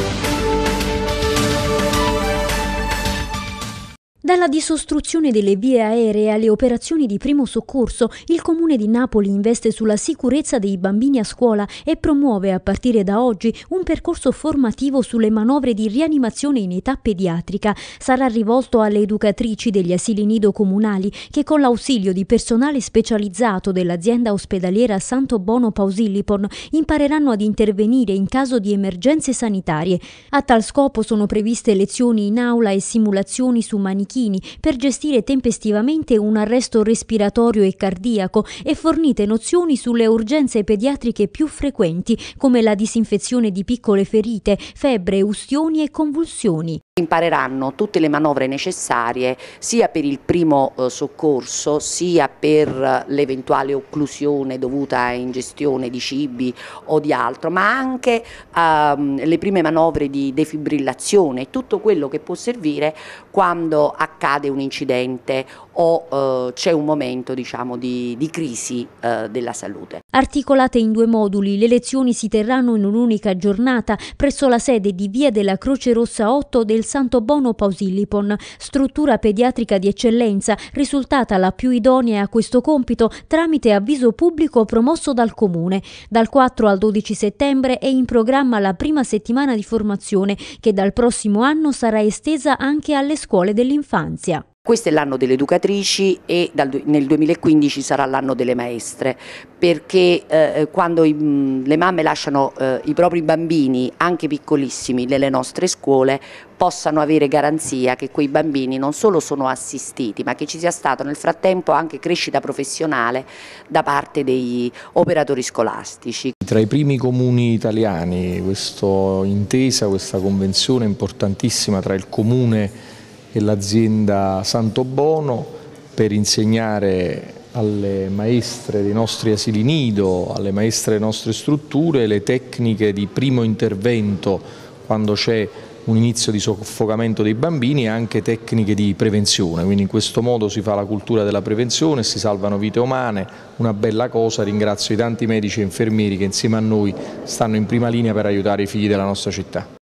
Thank you. Dalla disostruzione delle vie aeree alle operazioni di primo soccorso, il Comune di Napoli investe sulla sicurezza dei bambini a scuola e promuove a partire da oggi un percorso formativo sulle manovre di rianimazione in età pediatrica. Sarà rivolto alle educatrici degli asili nido comunali che con l'ausilio di personale specializzato dell'azienda ospedaliera Santo Bono Pausillipon impareranno ad intervenire in caso di emergenze sanitarie. A tal scopo sono previste lezioni in aula e simulazioni su manichini marocchini per gestire tempestivamente un arresto respiratorio e cardiaco e fornite nozioni sulle urgenze pediatriche più frequenti come la disinfezione di piccole ferite, febbre, ustioni e convulsioni impareranno tutte le manovre necessarie sia per il primo eh, soccorso sia per eh, l'eventuale occlusione dovuta a ingestione di cibi o di altro, ma anche ehm, le prime manovre di defibrillazione, tutto quello che può servire quando accade un incidente o eh, c'è un momento diciamo, di, di crisi eh, della salute. Articolate in due moduli, le lezioni si terranno in un'unica giornata presso la sede di Via della Croce Rossa 8 del Santo Bono Pausillipon, struttura pediatrica di eccellenza risultata la più idonea a questo compito tramite avviso pubblico promosso dal Comune. Dal 4 al 12 settembre è in programma la prima settimana di formazione che dal prossimo anno sarà estesa anche alle scuole dell'infanzia. Questo è l'anno delle educatrici e dal, nel 2015 sarà l'anno delle maestre, perché eh, quando i, le mamme lasciano eh, i propri bambini, anche piccolissimi, nelle nostre scuole, possano avere garanzia che quei bambini non solo sono assistiti, ma che ci sia stata nel frattempo anche crescita professionale da parte degli operatori scolastici. Tra i primi comuni italiani, questa intesa, questa convenzione importantissima tra il comune e l'azienda Santobono per insegnare alle maestre dei nostri asili nido, alle maestre delle nostre strutture le tecniche di primo intervento quando c'è un inizio di soffocamento dei bambini e anche tecniche di prevenzione, quindi in questo modo si fa la cultura della prevenzione, si salvano vite umane, una bella cosa, ringrazio i tanti medici e infermieri che insieme a noi stanno in prima linea per aiutare i figli della nostra città.